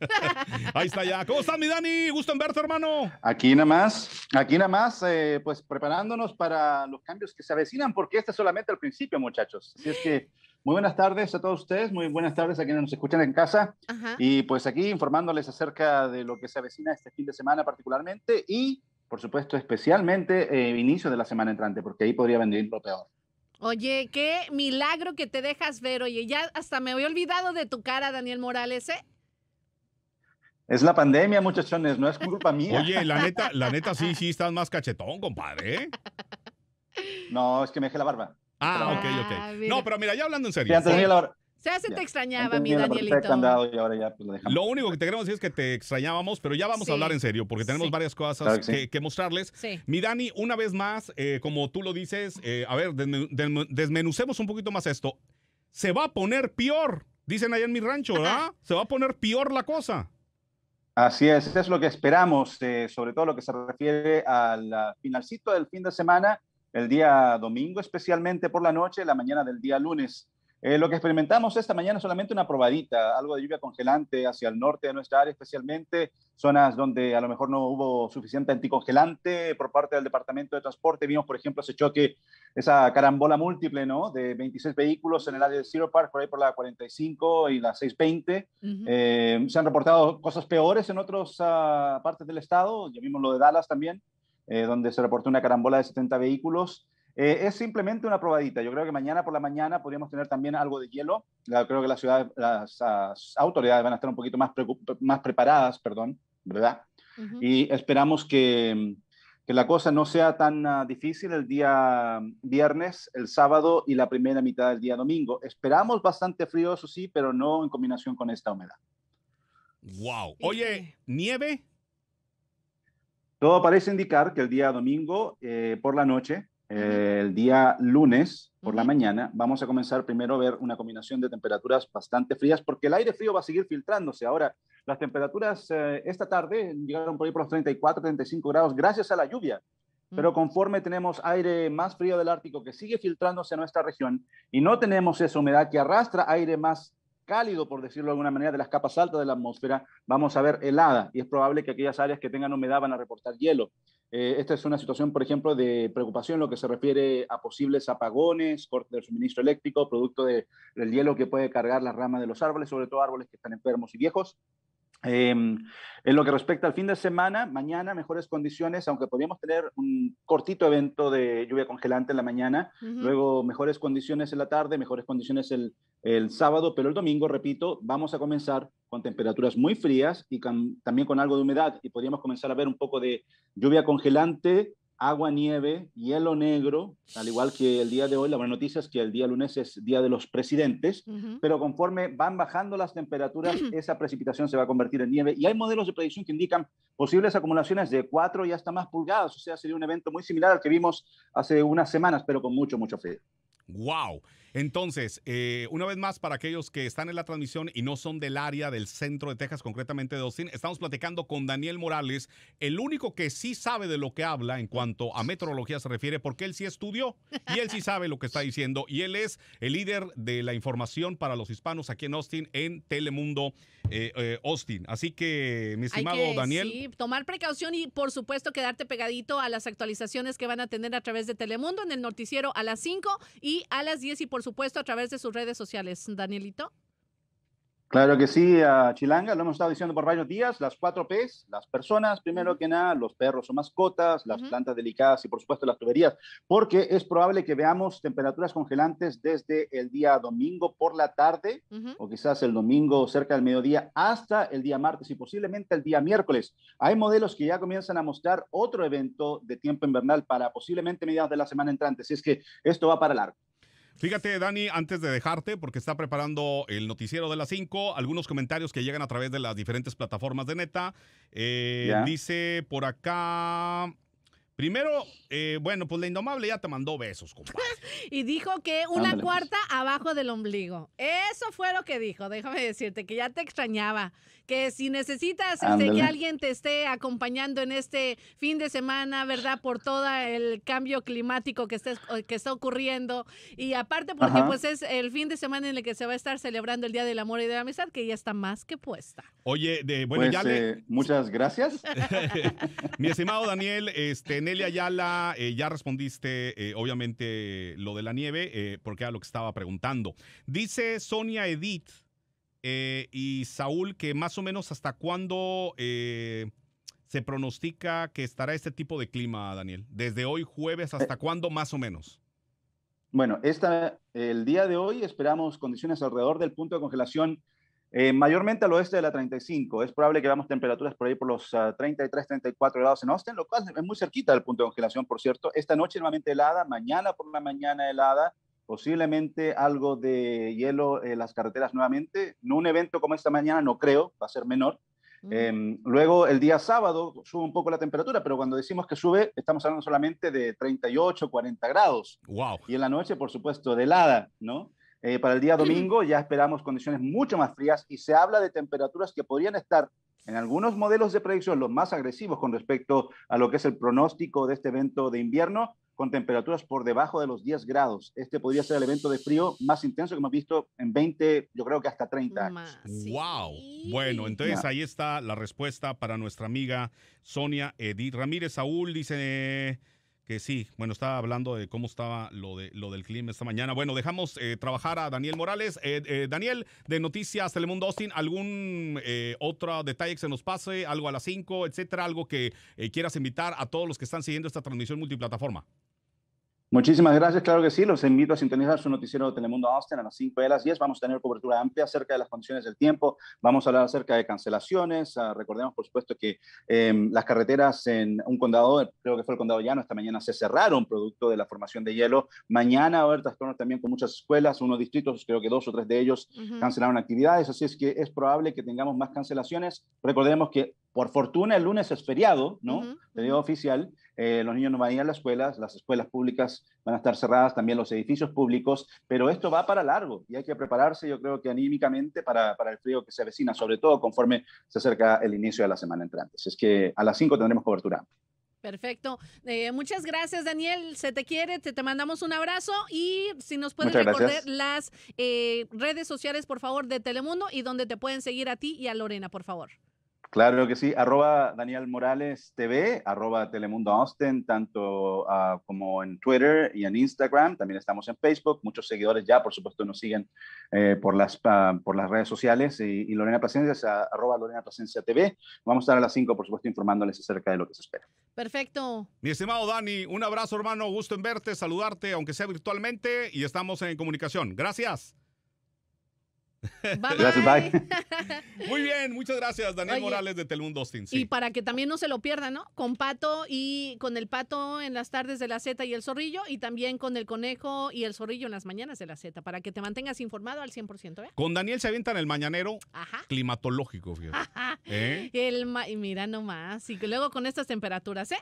Ahí está ya. ¿Cómo están mi Dani? Gusto en verte, hermano. Aquí nada más, aquí nada más, eh, pues preparándonos para los cambios que se avecinan, porque este es solamente el principio, muchachos. Así es que muy buenas tardes a todos ustedes, muy buenas tardes a quienes nos escuchan en casa. Y pues aquí informándoles acerca de lo que se avecina este fin de semana particularmente y, por supuesto, especialmente eh, inicio de la semana entrante, porque ahí podría venir lo peor. Oye, qué milagro que te dejas ver. Oye, ya hasta me había olvidado de tu cara, Daniel Morales, ¿eh? Es la pandemia, muchachones, no es culpa mía. Oye, la neta, la neta sí, sí, estás más cachetón, compadre. ¿eh? No, es que me dejé la barba. Ah, ok, ok. Ah, no, pero mira, ya hablando en serio. Sí, se te extrañaba, mi Y ahora pues, lo, único que te queremos decir es que te extrañábamos, pero ya vamos a hablar en serio, porque tenemos varias cosas que, sí. mostrarles. Mi Dani, una vez más, eh, como tú lo dices, eh, a ver, desmenucemos un poquito más esto. Se va a poner peor, dicen allá en mi rancho, ¿verdad? Se va a poner peor la cosa. Así es, es lo que esperamos, eh, sobre todo lo que se refiere al finalcito del fin de semana, el día domingo especialmente por la noche, la mañana del día lunes. Eh, lo que experimentamos esta mañana es solamente una probadita, algo de lluvia congelante hacia el norte de nuestra área, especialmente zonas donde a lo mejor no hubo suficiente anticongelante por parte del Departamento de Transporte. Vimos, por ejemplo, ese choque, esa carambola múltiple, ¿no? De 26 vehículos en el área de Zero Park, por ahí por la 45 y la 620. Eh, se han reportado cosas peores en otras ah, partes del estado, ya vimos lo de Dallas también, eh, donde se reportó una carambola de 70 vehículos. Eh, es simplemente una probadita. Yo creo que mañana por la mañana podríamos tener también algo de hielo. creo que las, autoridades van a estar un poquito más, preparadas, perdón, ¿verdad? Y esperamos que, la cosa no sea tan ah, difícil el día viernes, el sábado y la primera mitad del día domingo. Esperamos bastante frío, eso sí, pero no en combinación con esta humedad. Wow. Oye, nieve. Todo parece indicar que el día domingo eh, por la noche el día lunes por la mañana vamos a comenzar primero a ver una combinación de temperaturas bastante frías porque el aire frío va a seguir filtrándose. Ahora, las temperaturas eh, esta tarde llegaron por ahí por los 34, 35 grados gracias a la lluvia. Pero conforme tenemos aire más frío del Ártico que sigue filtrándose a nuestra región y no tenemos esa humedad que arrastra aire más cálido, por decirlo de alguna manera, de las capas altas de la atmósfera, vamos a ver helada y es probable que aquellas áreas que tengan humedad van a reportar hielo. Eh, esta es una situación, por ejemplo, de preocupación lo que se refiere a posibles apagones, corte del suministro eléctrico, producto del hielo que puede cargar las ramas de los árboles, sobre todo árboles que están enfermos y viejos. Em, en lo que respecta al fin de semana, mañana mejores condiciones, aunque podríamos tener un cortito evento de lluvia congelante en la mañana, luego mejores condiciones en la tarde, mejores condiciones el, sábado, pero el domingo, repito, vamos a comenzar con temperaturas muy frías y también con algo de humedad y podríamos comenzar a ver un poco de lluvia congelante agua, nieve, hielo negro, al igual que el día de hoy, la buena noticia es que el día lunes es día de los presidentes, pero conforme van bajando las temperaturas, esa precipitación se va a convertir en nieve y hay modelos de predicción que indican posibles acumulaciones de 4 y hasta más pulgadas, o sea, sería un evento muy similar al que vimos hace unas semanas, pero con mucho, mucho frío. ¡Wow! Entonces, eh, una vez más, para aquellos que están en la transmisión y no son del área del centro de Texas, concretamente de Austin, estamos platicando con Daniel Morales, el único que sí sabe de lo que habla en cuanto a meteorología se refiere, porque él sí estudió y él sí sabe lo que está diciendo. Y él es el líder de la información para los hispanos aquí en Austin, en Telemundo eh, eh, Austin. Así que, mi estimado Daniel. Sí, tomar precaución y, por supuesto, quedarte pegadito a las actualizaciones que van a tener a través de Telemundo en el noticiero a las 5 y a las 10 y, por supuesto, a través de sus redes sociales. Danielito. Claro que sí, Chilanga, lo hemos estado diciendo por varios días, las cuatro Ps, las personas, primero que nada, los perros o mascotas, las plantas delicadas y por supuesto las tuberías, porque es probable que veamos temperaturas congelantes desde el día domingo por la tarde o quizás el domingo cerca del mediodía hasta el día martes y posiblemente el día miércoles. Hay modelos que ya comienzan a mostrar otro evento de tiempo invernal para posiblemente mediados de la semana entrante, si es que esto va para largo. Fíjate, Dani, antes de dejarte, porque está preparando el noticiero de las 5, algunos comentarios que llegan a través de las diferentes plataformas de neta. Eh, dice por acá Primero, eh, bueno, pues la indomable ya te mandó besos, compadre. y dijo que una pues. cuarta abajo del ombligo. Eso fue lo que dijo, déjame decirte, que ya te extrañaba. Que si necesitas este, que alguien te esté acompañando en este fin de semana, ¿verdad? Por todo el cambio climático que, está ocurriendo. Y aparte porque pues es el fin de semana en el que se va a estar celebrando el Día del Amor y de la Amistad, que ya está más que puesta. Oye, de, bueno, pues, eh, Muchas gracias. Mi estimado Daniel, este Nelia Ayala, eh, ya respondiste, eh, obviamente, lo de la nieve, eh, porque era lo que estaba preguntando. Dice Sonia Edith y Saúl que más o menos hasta cuándo se pronostica que estará este tipo de clima, Daniel. Desde hoy jueves hasta cuándo más o menos. Bueno, el día de hoy esperamos condiciones alrededor del punto de congelación eh, mayormente al oeste de la 35. Es probable que veamos temperaturas por ahí por los 33, ah, 34 grados en Austin, lo cual es muy cerquita del punto de congelación, por cierto. Esta noche nuevamente helada, mañana por la mañana helada, posiblemente algo de hielo en las carreteras nuevamente. No un evento como esta mañana, no creo, va a ser menor. Mm. Em, luego el día sábado sube un poco la temperatura, pero cuando decimos que sube, estamos hablando solamente de 38, 40 grados. Wow. Y en la noche, por supuesto, de helada, ¿no? Eh, para el día domingo ya esperamos condiciones mucho más frías y se habla de temperaturas que podrían estar en algunos modelos de predicción los más agresivos con respecto a lo que es el pronóstico de este evento de invierno, con temperaturas por debajo de los 10 grados. Este podría ser el evento de frío más intenso que hemos visto en 20, yo creo que hasta 30 años. ¡Wow! Bueno, entonces ahí está la respuesta para nuestra amiga Sonia Edith Ramírez. Saúl dice que sí, bueno, estaba hablando de cómo estaba lo, de, lo del clima esta mañana. Bueno, dejamos eh, trabajar a Daniel Morales. Eh, eh, Daniel, de Noticias Telemundo Austin, ¿algún otro detalle que se nos pase? ¿Algo a las 5, etcétera? ¿Algo que quieras invitar a todos los que están siguiendo esta transmisión multiplataforma? Muchísimas gracias, claro que sí. Los invito a sintonizar su noticiero de Telemundo Austin a las 5 de las 10. Vamos a tener cobertura amplia acerca de las condiciones del tiempo. Vamos a hablar acerca de cancelaciones. Ah, recordemos, por supuesto, que em, las carreteras en un condado, creo que fue el condado llano, esta mañana se cerraron producto de la formación de hielo. Mañana va a también con muchas escuelas, unos distritos, creo que dos o tres de ellos cancelaron actividades. Así es que es probable que tengamos más cancelaciones. Recordemos que por fortuna, el lunes es feriado, ¿no? de oficial. Eh, los niños no van a ir a las escuelas, las escuelas públicas van a estar cerradas, también los edificios públicos, pero esto va para largo y hay que prepararse, yo creo que anímicamente, para, el frío que se avecina, sobre todo conforme se acerca el inicio de la semana entrante. Es que a las 5 tendremos cobertura. Perfecto. Eh, muchas gracias, Daniel. Se te quiere, te, te mandamos un abrazo y si nos puedes recordar las eh, redes sociales, por favor, de Telemundo y donde te pueden seguir a ti y a Lorena, por favor. Claro que sí, arroba Daniel Morales TV, arroba Telemundo Austin, tanto ah, como en Twitter y en Instagram, también estamos en Facebook, muchos seguidores ya, por supuesto, nos siguen eh, por, las, ah, por las redes sociales y, Lorena Plasencia, arroba Lorena Plasencia TV. Vamos a estar a las 5, por supuesto, informándoles acerca de lo que se espera. Perfecto. Mi estimado Dani, un abrazo hermano, gusto en verte, saludarte, aunque sea virtualmente, y estamos en comunicación. Gracias gracias, bye. Muy bien, muchas gracias, Daniel Morales de Telemundo Austin. Y para que también no se lo pierdan, ¿no? Con Pato y con el Pato en las tardes de la Z y el Zorrillo, y también con el Conejo y el Zorrillo en las mañanas de la Z, para que te mantengas informado al 100%. ¿eh? Con Daniel se avientan el mañanero climatológico, fíjate. ¿Eh? El y mira nomás, y que luego con estas temperaturas, ¿eh?